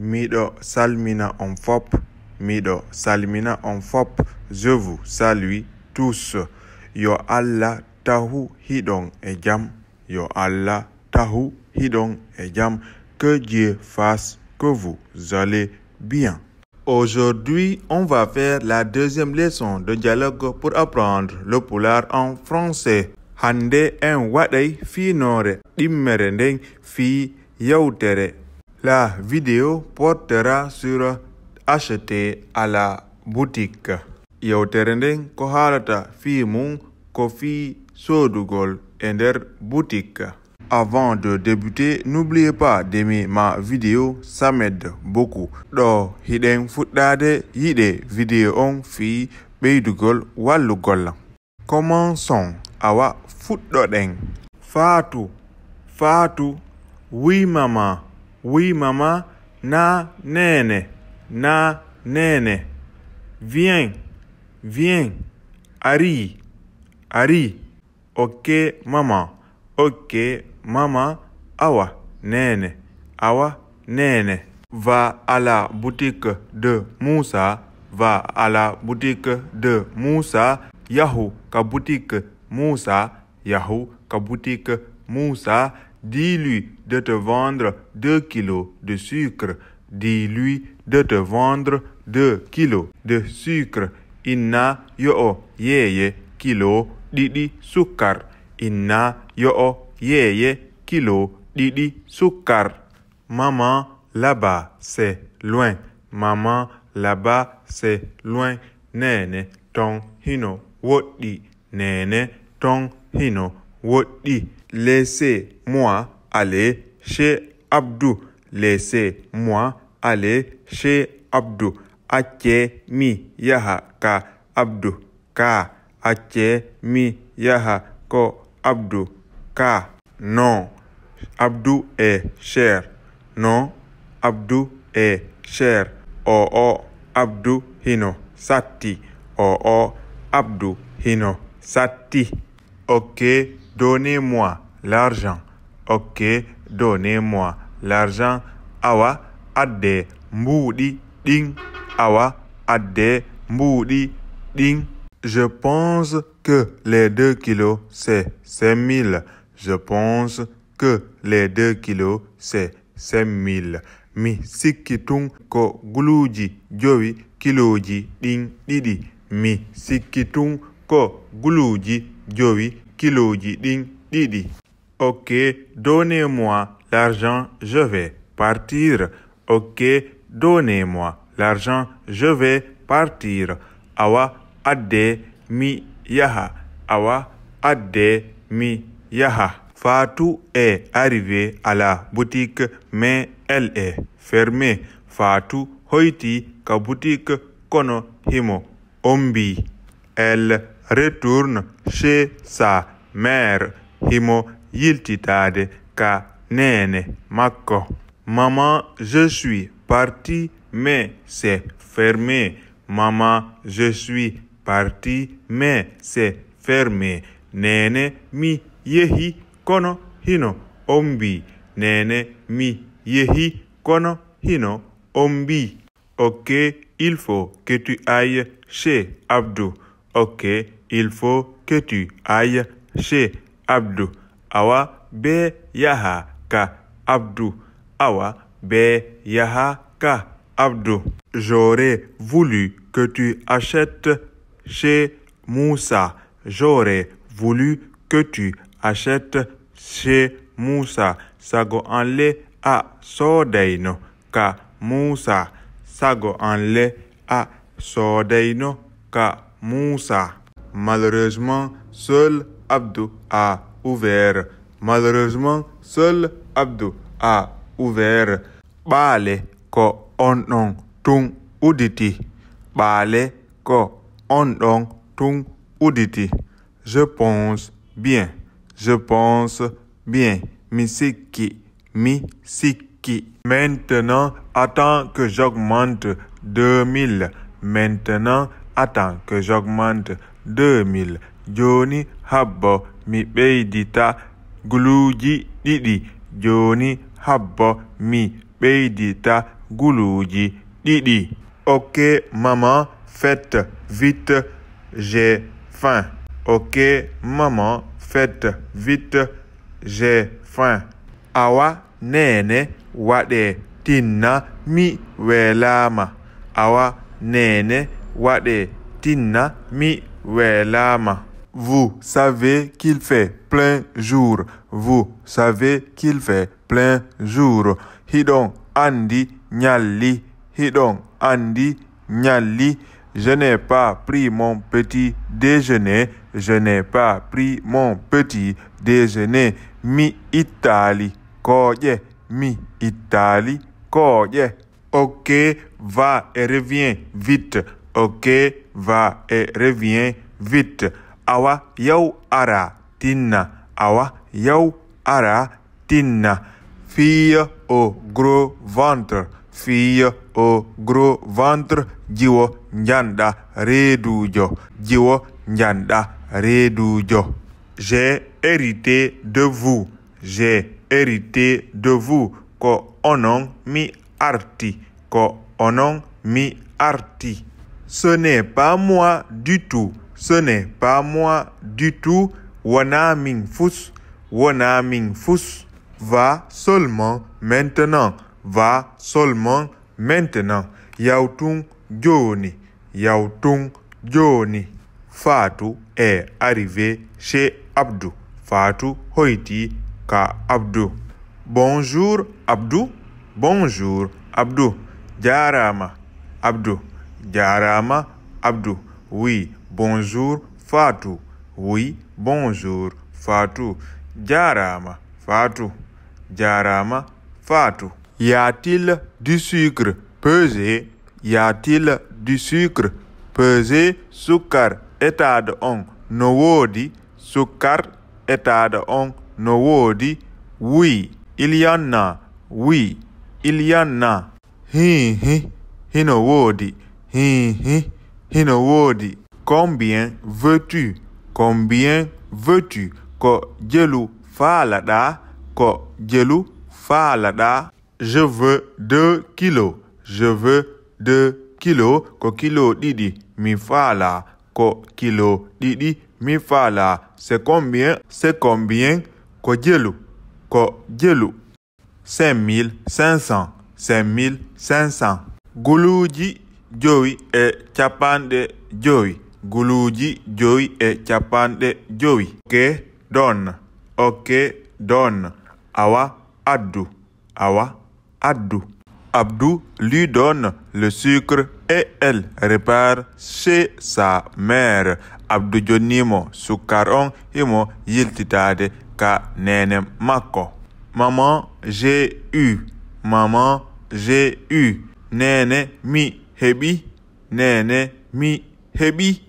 Mido salmina on fop, mido salmina on fop, je vous salue tous yo allah tahu hidong ejam, yo allah tahu hidong ejam. que dieu fasse que vous allez bien Aujourd'hui, on va faire la deuxième leçon de dialogue pour apprendre le polar en français. Hande en wadei finore nore dimmerende fi la vidéo portera sur acheter à la boutique. Yauterenden kohalata mung kofi sodugol e der boutique. Avant de débuter, n'oubliez pas d'aimer ma vidéo, ça m'aide beaucoup. Do hiden futdade yide vidéo on fi beidugol wallugol. Commençons awa den. Fatu, fatu, oui maman. Oui, maman. Na, nene. Na, nene. Viens. Viens. Ari. Ari. Ok, maman. Ok, maman. Awa, nene. Awa, nene. Va à la boutique de Moussa. Va à la boutique de Moussa. Yahoo, ka boutique Moussa. Yahoo, ka boutique Moussa. Dis-lui de te vendre deux kilos de sucre. Dis-lui de te vendre deux kilos de sucre. Inna yo ye kilo didi sukar. Inna ye ye kilo didi sukar. Maman, là-bas, c'est loin. Maman, là-bas, c'est loin. Nene, ton hino, wodi. Nene, ton hino, wodi. Laissez-moi aller chez Abdou. Laissez-moi aller chez Abdou. Ake mi yaha ka Abdou. Ka ake mi yaha ko Abdou. Ka non. Abdou est cher. Non. Abdou est cher. Oh oh. Abdou hino sati. Oh oh. Abdou hino sati. Ok. Donnez-moi l'argent. Ok, donnez-moi l'argent. Awa adde mboudi ding. Awa adde mboudi ding. Je pense que les 2 kilos, c'est 5000. Je pense que les 2 kilos, c'est 5000. Mi sikitung ko guluji jowi kiloji ding didi. Mi sikitung ko guluji jovi kiloji didi. Ok, donnez-moi l'argent, je vais partir. Ok, donnez-moi l'argent, je vais partir. Awa adde mi yaha. Awa adde mi yaha. Fatou est arrivée à la boutique, mais elle est fermée. Fatou hoiti ka boutique kono himo ombi. Elle retourne chez sa mère himo yiltitade ka nene mako. maman je suis parti mais c'est fermé maman je suis parti mais c'est fermé nene mi yehi kono hino ombi nene mi yehi kono hino ombi ok il faut que tu ailles chez Abdou ok il faut que tu ailles chez Abdou Awa Be Yaha Ka Abdou Awa Be Yaha Ka Abdou. J'aurais voulu que tu achètes chez Moussa. J'aurais voulu que tu achètes chez Moussa. Sago anle a sodeino ka Moussa. Sago anle a sodeino ka Moussa. Malheureusement, seul Abdou a ouvert. Malheureusement, seul Abdou a ouvert. Bale ko onong tung uditi. Bale ko onong tung uditi. Je pense bien. Je pense bien. Misiki. qui Maintenant, attends que j'augmente 2000. Maintenant, attends que j'augmente 2000 joni habbo mi beidita goulouji didi. joni habbo mi beidita gulouji didi. ok maman faites vite j'ai faim ok maman faites vite j'ai faim awa nene wade tina mi welama awa nene Wade tinna mi welama. Vous savez qu'il fait plein jour. Vous savez qu'il fait plein jour. Hidon Andi Nyali. Hidon Andi Nyali. Je n'ai pas pris mon petit déjeuner. Je n'ai pas pris mon petit déjeuner. Mi itali. Koye. Mi itali. Koye. Ok, va et reviens vite. Ok, va et reviens vite. Awa yau ara tina. Awa yau ara tina. Fille au gros ventre. Fille au gros ventre. Jiwo nyanda redujo. Jiwo njanda redujo. J'ai hérité de vous. J'ai hérité de vous. Ko onong mi arti. Ko onong mi arti. Ce n'est pas moi du tout. Ce n'est pas moi du tout. Wanaming Fus. Wanaming Fus. Va seulement maintenant. Va seulement maintenant. Yautung Johnny. Yautung Johnny. Fatou est arrivé chez Abdou. Fatou Hoiti ka Abdou. Bonjour Abdou. Bonjour Abdou. Jarama Abdou. Jarama Abdou. Oui, bonjour Fatou. Oui, bonjour Fatou. Jarama Fatou. Jarama Fatou. Y a-t-il du sucre pesé? Y a-t-il du sucre pesé? Sukar etad on no wodi. Sukar etad on no wodi. Oui, il y en a. Oui, il y en a. Hi hi hi no wodi. Hi, Combien veux-tu? Combien veux-tu? Ko jelu falada. Ko jelu falada. Je veux deux kilos. Je veux deux kilos. Ko kilo didi mi fala. Ko kilo didi mi fala. C'est combien? C'est combien? Ko jelu. Ko jelu. 5500. 5500. Guluji Joey de Chapande jowi Guluji Joey e de Joey. ke don Ok, don awa addu awa addu Abdou lui donne le sucre et elle repart chez sa mère. Abdou jonimo sukarong imo himo yiltitade ka nene mako. Maman, j'ai eu. Maman, j'ai eu. Nene, mi Hebi, Nene, Mi, Hebi,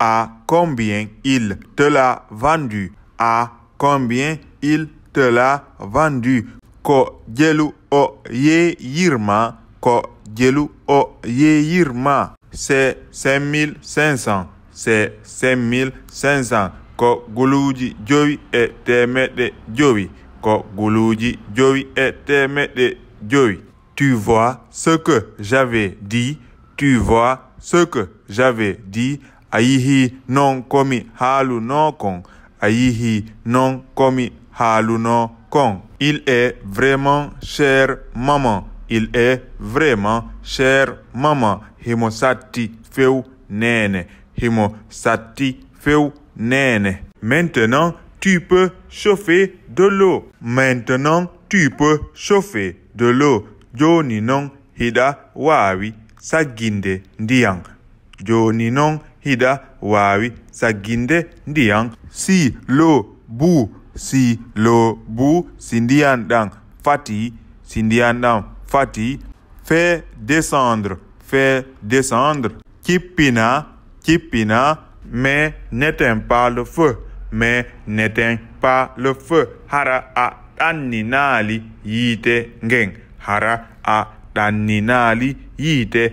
à combien il te l'a vendu, à combien il te l'a vendu. Ko gelu o ye yirma, ko gelu o ye yirma. C'est 5500, c'est 5500. Ko guluji jowi e temede jowi, ko guluji jowi e temede jowi. Tu vois ce que j'avais dit tu vois ce que j'avais dit. Aihi non komi halu no kon. Aihi non komi halu no kon. Il est vraiment cher maman. Il est vraiment cher maman. Himo sati feu nene. Himo sati feu nene. Maintenant, tu peux chauffer de l'eau. Maintenant, tu peux chauffer de l'eau. joni non hida wawi saginde Ndiang. Jo ninong hida wawi saginde diang si lo bu si lo bu, si ndiyan fati si fati fe descendre fe descendre kipina pina mais n'éteint pas le feu mais n'éteint pas le feu hara a nali yite geng, hara a yite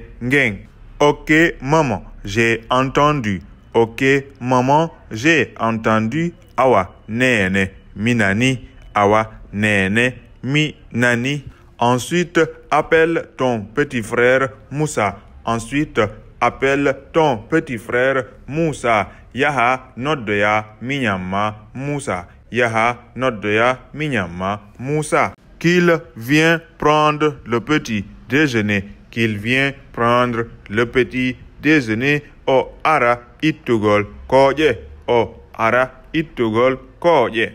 Ok maman, j'ai entendu. Ok maman, j'ai entendu. Awa nene minani. Awa nene minani. Ensuite, appelle ton petit frère Moussa. Ensuite, appelle ton petit frère Moussa. Yaha nodoya minyama Moussa. Yaha nodoya minyama Moussa. Qu'il vient prendre le petit déjeuner qu'il vient prendre le petit déjeuner au ara itugol Koye. au ara itugol koje.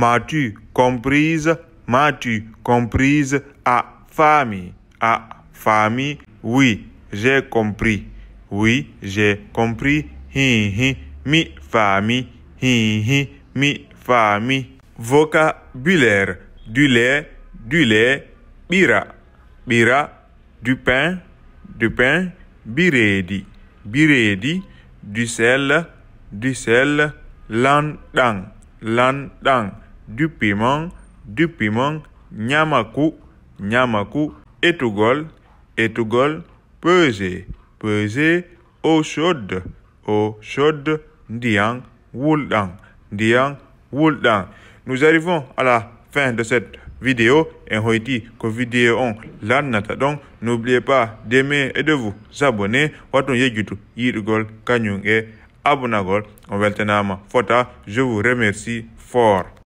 M'as-tu comprise? M'as-tu comprise à famille? À famille? Oui, j'ai compris. Oui, j'ai compris. Hi, hi, mi famille. Hi, hi, mi famille. Vocabulaire. Du lait, du lait, bira. Bira, du pain, du pain, biredi, biredi, du sel, du sel, landang, landang, du piment, du piment, nyamaku, nyamaku, etugol, etugol, pesé, pesé, eau chaude, eau chaude, diang, wuldang, diang, wuldang. Nous arrivons à la fin de cette vidéo en hoiti ko vidéo on lan nata n'oubliez pas d'aimer et de vous abonner waton yegitu yirgol kanyung abonagol on weltanama hein. je vous remercie fort